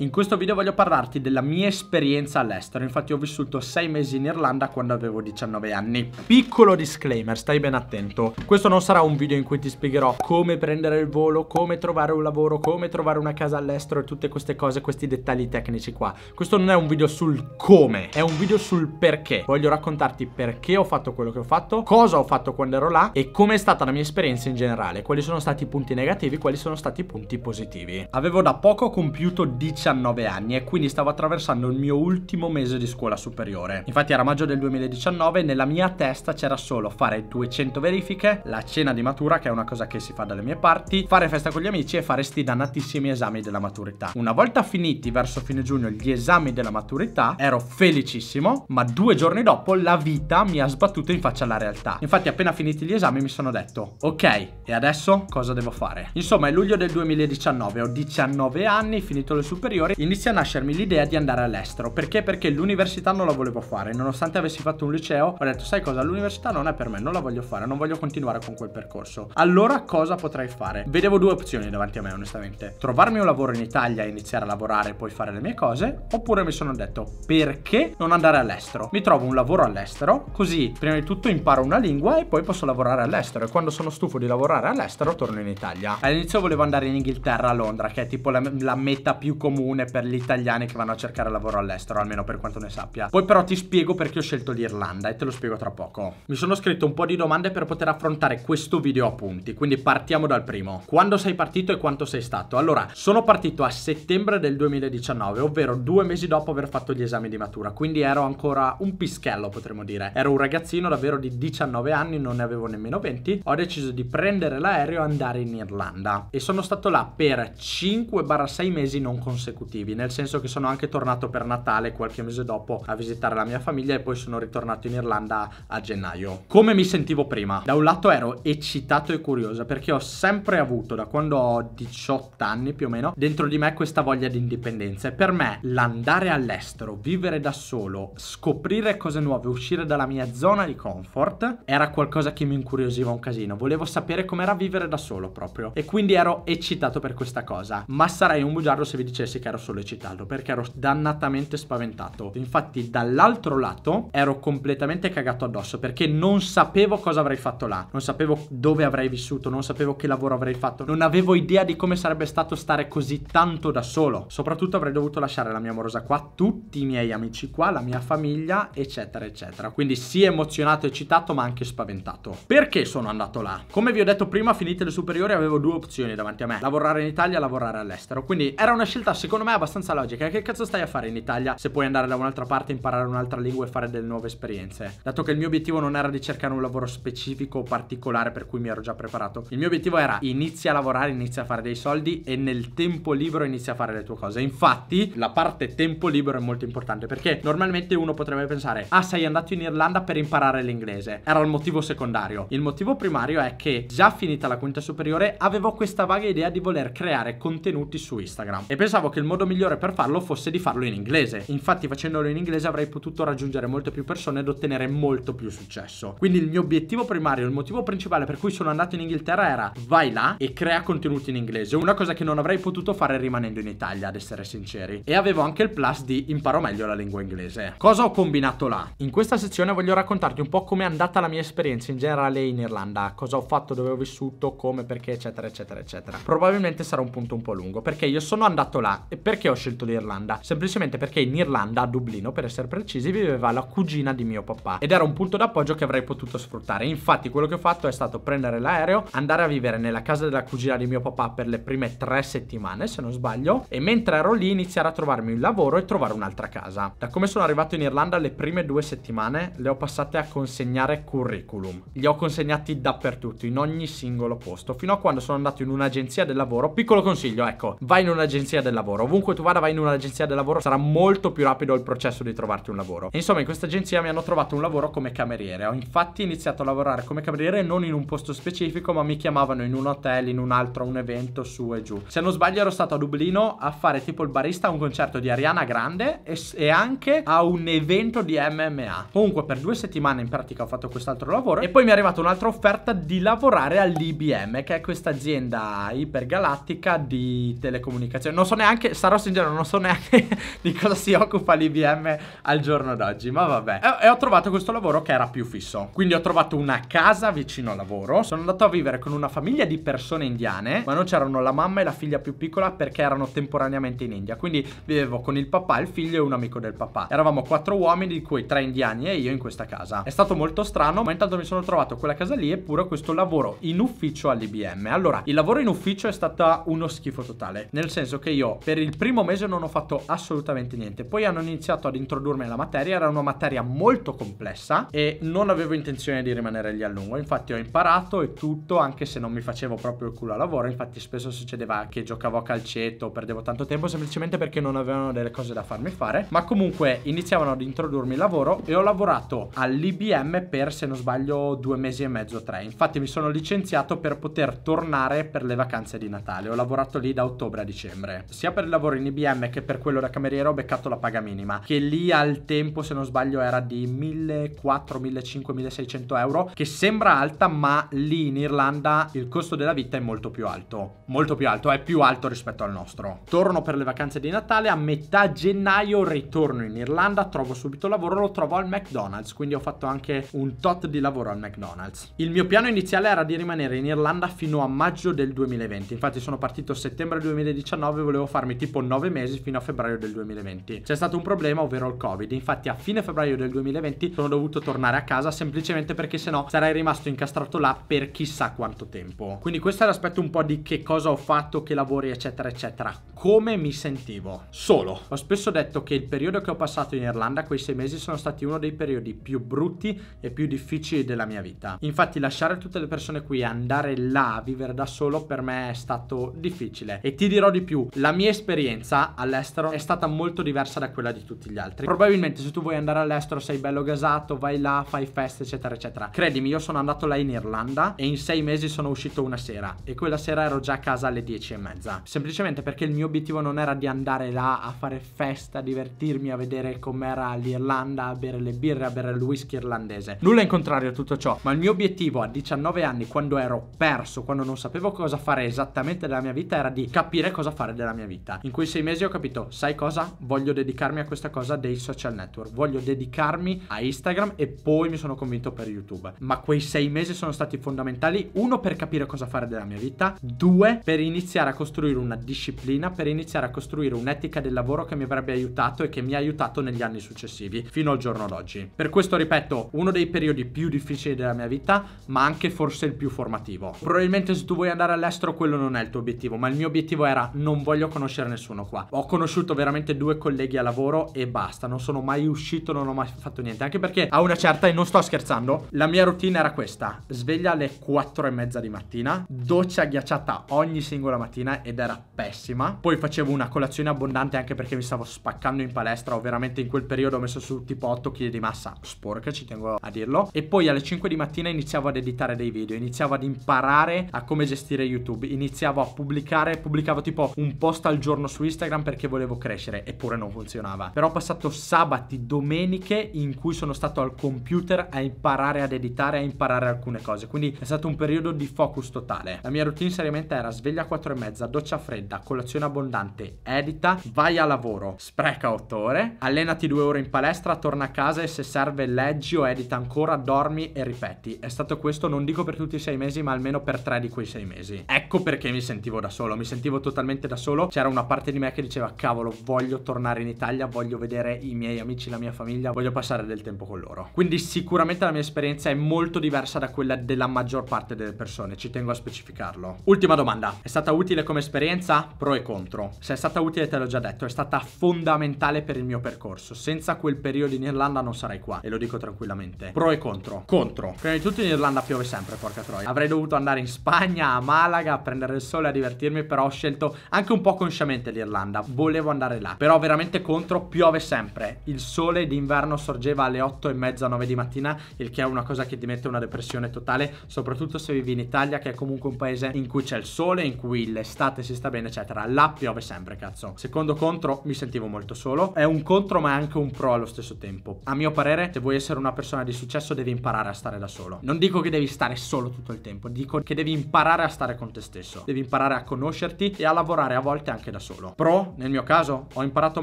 In questo video voglio parlarti della mia esperienza all'estero, infatti ho vissuto 6 mesi in Irlanda quando avevo 19 anni. Piccolo disclaimer, stai ben attento, questo non sarà un video in cui ti spiegherò come prendere il volo, come trovare un lavoro, come trovare una casa all'estero e tutte queste cose, questi dettagli tecnici qua. Questo non è un video sul come, è un video sul perché. Voglio raccontarti perché ho fatto quello che ho fatto, cosa ho fatto quando ero là e com'è stata la mia esperienza in generale, quali sono stati i punti negativi, quali sono stati i punti positivi. Avevo da poco compiuto 19 19 anni e quindi stavo attraversando il mio ultimo mese di scuola superiore. Infatti era maggio del 2019 e nella mia testa c'era solo fare 200 verifiche, la cena di matura che è una cosa che si fa dalle mie parti, fare festa con gli amici e fare sti dannatissimi esami della maturità. Una volta finiti verso fine giugno gli esami della maturità ero felicissimo, ma due giorni dopo la vita mi ha sbattuto in faccia alla realtà. Infatti appena finiti gli esami mi sono detto ok e adesso cosa devo fare? Insomma è luglio del 2019, ho 19 anni, finito le superiori superiore inizia a nascermi l'idea di andare all'estero. Perché? Perché l'università non la volevo fare. Nonostante avessi fatto un liceo, ho detto, sai cosa, l'università non è per me, non la voglio fare, non voglio continuare con quel percorso. Allora cosa potrei fare? Vedevo due opzioni davanti a me, onestamente. Trovarmi un lavoro in Italia, iniziare a lavorare e poi fare le mie cose, oppure mi sono detto, perché non andare all'estero? Mi trovo un lavoro all'estero, così prima di tutto imparo una lingua e poi posso lavorare all'estero. E quando sono stufo di lavorare all'estero, torno in Italia. All'inizio volevo andare in Inghilterra, a Londra, che è tipo la, la meta più comune comune per gli italiani che vanno a cercare lavoro all'estero, almeno per quanto ne sappia. Poi però ti spiego perché ho scelto l'Irlanda e te lo spiego tra poco. Mi sono scritto un po' di domande per poter affrontare questo video a punti, quindi partiamo dal primo. Quando sei partito e quanto sei stato? Allora, sono partito a settembre del 2019, ovvero due mesi dopo aver fatto gli esami di matura, quindi ero ancora un pischello potremmo dire. Ero un ragazzino davvero di 19 anni, non ne avevo nemmeno 20, ho deciso di prendere l'aereo e andare in Irlanda e sono stato là per 5-6 mesi non consecutivi consecutivi, nel senso che sono anche tornato per Natale qualche mese dopo a visitare la mia famiglia e poi sono ritornato in Irlanda a gennaio. Come mi sentivo prima? Da un lato ero eccitato e curioso perché ho sempre avuto da quando ho 18 anni più o meno dentro di me questa voglia di indipendenza e per me l'andare all'estero, vivere da solo, scoprire cose nuove, uscire dalla mia zona di comfort era qualcosa che mi incuriosiva un casino, volevo sapere com'era vivere da solo proprio e quindi ero eccitato per questa cosa, ma sarei un bugiardo se vi dicessi che ero sollecitarlo perché ero dannatamente spaventato. Infatti dall'altro lato ero completamente cagato addosso perché non sapevo cosa avrei fatto là, non sapevo dove avrei vissuto, non sapevo che lavoro avrei fatto, non avevo idea di come sarebbe stato stare così tanto da solo. Soprattutto avrei dovuto lasciare la mia amorosa qua, tutti i miei amici qua, la mia famiglia, eccetera, eccetera. Quindi sì emozionato, eccitato, ma anche spaventato. Perché sono andato là? Come vi ho detto prima, finite le superiori avevo due opzioni davanti a me, lavorare in Italia, lavorare all'estero. Quindi era una scelta secondaria secondo me è abbastanza logica. Che cazzo stai a fare in Italia se puoi andare da un'altra parte, imparare un'altra lingua e fare delle nuove esperienze? Dato che il mio obiettivo non era di cercare un lavoro specifico o particolare per cui mi ero già preparato. Il mio obiettivo era inizia a lavorare, inizia a fare dei soldi e nel tempo libero inizia a fare le tue cose. Infatti, la parte tempo libero è molto importante perché normalmente uno potrebbe pensare "Ah, sei andato in Irlanda per imparare l'inglese". Era il motivo secondario. Il motivo primario è che già finita la quinta superiore avevo questa vaga idea di voler creare contenuti su Instagram e pensavo che che il modo migliore per farlo fosse di farlo in inglese. Infatti facendolo in inglese avrei potuto raggiungere molte più persone ed ottenere molto più successo. Quindi il mio obiettivo primario, il motivo principale per cui sono andato in Inghilterra era vai là e crea contenuti in inglese, una cosa che non avrei potuto fare rimanendo in Italia, ad essere sinceri. E avevo anche il plus di imparo meglio la lingua inglese. Cosa ho combinato là? In questa sezione voglio raccontarti un po' come è andata la mia esperienza in generale in Irlanda, cosa ho fatto, dove ho vissuto, come, perché, eccetera, eccetera, eccetera. Probabilmente sarà un punto un po' lungo, perché io sono andato là e perché ho scelto l'Irlanda? Semplicemente perché in Irlanda, a Dublino per essere precisi, viveva la cugina di mio papà ed era un punto d'appoggio che avrei potuto sfruttare. Infatti quello che ho fatto è stato prendere l'aereo, andare a vivere nella casa della cugina di mio papà per le prime tre settimane, se non sbaglio, e mentre ero lì iniziare a trovarmi un lavoro e trovare un'altra casa. Da come sono arrivato in Irlanda le prime due settimane le ho passate a consegnare curriculum. Li ho consegnati dappertutto, in ogni singolo posto, fino a quando sono andato in un'agenzia del lavoro. Piccolo consiglio, ecco, vai in un'agenzia del lavoro lavoro. Ovunque tu vada vai in un'agenzia del lavoro sarà molto più rapido il processo di trovarti un lavoro. E insomma in questa agenzia mi hanno trovato un lavoro come cameriere. Ho infatti iniziato a lavorare come cameriere non in un posto specifico ma mi chiamavano in un hotel, in un altro, un evento su e giù. Se non sbaglio ero stato a Dublino a fare tipo il barista a un concerto di Ariana Grande e, e anche a un evento di MMA. Comunque per due settimane in pratica ho fatto quest'altro lavoro e poi mi è arrivata un'altra offerta di lavorare all'IBM che è questa azienda ipergalattica di telecomunicazione. Non so neanche sarò sincero, non so neanche di cosa si occupa l'IBM al giorno d'oggi, ma vabbè. E, e ho trovato questo lavoro che era più fisso. Quindi ho trovato una casa vicino al lavoro. Sono andato a vivere con una famiglia di persone indiane, ma non c'erano la mamma e la figlia più piccola perché erano temporaneamente in India. Quindi vivevo con il papà, il figlio e un amico del papà. Eravamo quattro uomini, di cui tre indiani e io in questa casa. È stato molto strano, ma intanto mi sono trovato quella casa lì eppure questo lavoro in ufficio all'IBM. Allora, il lavoro in ufficio è stato uno schifo totale, nel senso che io per il primo mese non ho fatto assolutamente niente. Poi hanno iniziato ad introdurmi la materia, era una materia molto complessa e non avevo intenzione di rimanere lì a lungo. Infatti ho imparato e tutto, anche se non mi facevo proprio il culo a lavoro. Infatti spesso succedeva che giocavo a calcetto, perdevo tanto tempo semplicemente perché non avevano delle cose da farmi fare. Ma comunque iniziavano ad introdurmi il lavoro e ho lavorato all'IBM per, se non sbaglio, due mesi e mezzo, tre. Infatti mi sono licenziato per poter tornare per le vacanze di Natale. Ho lavorato lì da ottobre a dicembre. Sia per lavoro in IBM che per quello da cameriere ho beccato la paga minima, che lì al tempo se non sbaglio era di 1400, 1500, 1600 euro, che sembra alta ma lì in Irlanda il costo della vita è molto più alto, molto più alto, è più alto rispetto al nostro. Torno per le vacanze di Natale, a metà gennaio ritorno in Irlanda, trovo subito lavoro, lo trovo al McDonald's, quindi ho fatto anche un tot di lavoro al McDonald's. Il mio piano iniziale era di rimanere in Irlanda fino a maggio del 2020, infatti sono partito settembre 2019, volevo farmi tipo 9 mesi fino a febbraio del 2020. C'è stato un problema, ovvero il Covid. Infatti a fine febbraio del 2020 sono dovuto tornare a casa semplicemente perché sennò sarei rimasto incastrato là per chissà quanto tempo. Quindi questo è l'aspetto un po' di che cosa ho fatto, che lavori eccetera eccetera. Come mi sentivo? Solo. Ho spesso detto che il periodo che ho passato in Irlanda, quei sei mesi, sono stati uno dei periodi più brutti e più difficili della mia vita. Infatti lasciare tutte le persone qui e andare là a vivere da solo per me è stato difficile. E ti dirò di più, la mia esperienza esperienza all'estero è stata molto diversa da quella di tutti gli altri. Probabilmente se tu vuoi andare all'estero sei bello gasato, vai là, fai feste, eccetera, eccetera. Credimi, io sono andato là in Irlanda e in sei mesi sono uscito una sera e quella sera ero già a casa alle dieci e mezza. Semplicemente perché il mio obiettivo non era di andare là a fare festa, a divertirmi, a vedere com'era l'Irlanda, a bere le birre, a bere il whisky irlandese. Nulla in contrario a tutto ciò, ma il mio obiettivo a 19 anni, quando ero perso, quando non sapevo cosa fare esattamente della mia vita, era di capire cosa fare della mia vita vita. In quei sei mesi ho capito, sai cosa? Voglio dedicarmi a questa cosa dei social network, voglio dedicarmi a Instagram e poi mi sono convinto per YouTube. Ma quei sei mesi sono stati fondamentali, uno per capire cosa fare della mia vita, due per iniziare a costruire una disciplina, per iniziare a costruire un'etica del lavoro che mi avrebbe aiutato e che mi ha aiutato negli anni successivi, fino al giorno d'oggi. Per questo ripeto, uno dei periodi più difficili della mia vita, ma anche forse il più formativo. Probabilmente se tu vuoi andare all'estero quello non è il tuo obiettivo, ma il mio obiettivo era non voglio conoscere c'era nessuno qua. Ho conosciuto veramente due colleghi a lavoro e basta, non sono mai uscito, non ho mai fatto niente, anche perché a una certa, e non sto scherzando, la mia routine era questa, sveglia alle 4 e mezza di mattina, doccia ghiacciata ogni singola mattina ed era pessima, poi facevo una colazione abbondante anche perché mi stavo spaccando in palestra, ho veramente in quel periodo ho messo su tipo 8 kg di massa, sporca ci tengo a dirlo, e poi alle 5 di mattina iniziavo ad editare dei video, iniziavo ad imparare a come gestire YouTube, iniziavo a pubblicare, pubblicavo tipo un post al giorno, giorno su Instagram perché volevo crescere, eppure non funzionava. Però ho passato sabati, domeniche in cui sono stato al computer a imparare ad editare, a imparare alcune cose. Quindi è stato un periodo di focus totale. La mia routine seriamente era sveglia a 4 e mezza, doccia fredda, colazione abbondante, edita, vai a lavoro, spreca 8 ore, allenati 2 ore in palestra, torna a casa e se serve leggi o edita ancora, dormi e ripeti. È stato questo, non dico per tutti i 6 mesi, ma almeno per 3 di quei 6 mesi. Ecco perché mi sentivo da solo, mi sentivo totalmente da solo, c'era una una parte di me che diceva cavolo voglio tornare in Italia, voglio vedere i miei amici, la mia famiglia, voglio passare del tempo con loro. Quindi sicuramente la mia esperienza è molto diversa da quella della maggior parte delle persone, ci tengo a specificarlo. Ultima domanda, è stata utile come esperienza? Pro e contro. Se è stata utile te l'ho già detto, è stata fondamentale per il mio percorso, senza quel periodo in Irlanda non sarei qua e lo dico tranquillamente. Pro e contro. Contro. Prima di tutto in Irlanda piove sempre, porca troia. Avrei dovuto andare in Spagna, a Malaga, a prendere il sole, a divertirmi, però ho scelto anche un po' consciamente assolutamente l'Irlanda, volevo andare là, però veramente contro piove sempre, il sole d'inverno sorgeva alle 8 e mezza, 9 di mattina, il che è una cosa che ti mette una depressione totale, soprattutto se vivi in Italia che è comunque un paese in cui c'è il sole, in cui l'estate si sta bene eccetera, là piove sempre cazzo. Secondo contro mi sentivo molto solo, è un contro ma è anche un pro allo stesso tempo. A mio parere se vuoi essere una persona di successo devi imparare a stare da solo. Non dico che devi stare solo tutto il tempo, dico che devi imparare a stare con te stesso, devi imparare a conoscerti e a lavorare a volte anche da solo. Pro, nel mio caso, ho imparato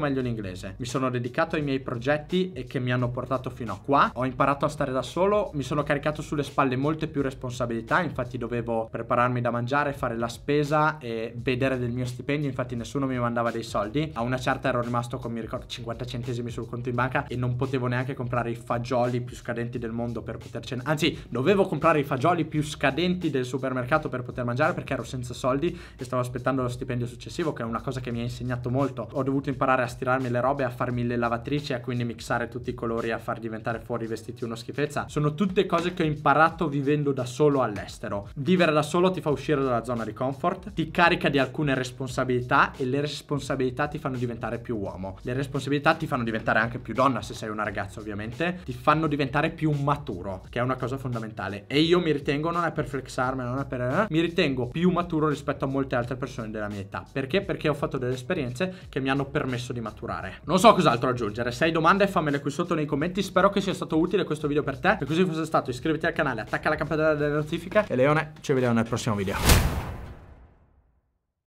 meglio l'inglese, mi sono dedicato ai miei progetti e che mi hanno portato fino a qua, ho imparato a stare da solo, mi sono caricato sulle spalle molte più responsabilità, infatti dovevo prepararmi da mangiare, fare la spesa e vedere del mio stipendio, infatti nessuno mi mandava dei soldi, a una certa ero rimasto con mi ricordo 50 centesimi sul conto in banca e non potevo neanche comprare i fagioli più scadenti del mondo per poter cenare, anzi dovevo comprare i fagioli più scadenti del supermercato per poter mangiare perché ero senza soldi e stavo aspettando lo stipendio successivo che è una cosa cosa che mi ha insegnato molto. Ho dovuto imparare a stirarmi le robe, a farmi le lavatrici, a quindi mixare tutti i colori, a far diventare fuori i vestiti uno schifezza. Sono tutte cose che ho imparato vivendo da solo all'estero. Vivere da solo ti fa uscire dalla zona di comfort, ti carica di alcune responsabilità e le responsabilità ti fanno diventare più uomo. Le responsabilità ti fanno diventare anche più donna se sei una ragazza ovviamente, ti fanno diventare più maturo, che è una cosa fondamentale. E io mi ritengo, non è per flexarmi, non è per... Eh, mi ritengo più maturo rispetto a molte altre persone della mia età. Perché? Perché perché ho fatto delle esperienze che mi hanno permesso di maturare. Non so cos'altro aggiungere, se hai domande fammele qui sotto nei commenti, spero che sia stato utile questo video per te, se così fosse stato iscriviti al canale, attacca la campanella delle notifiche e Leone ci vediamo nel prossimo video.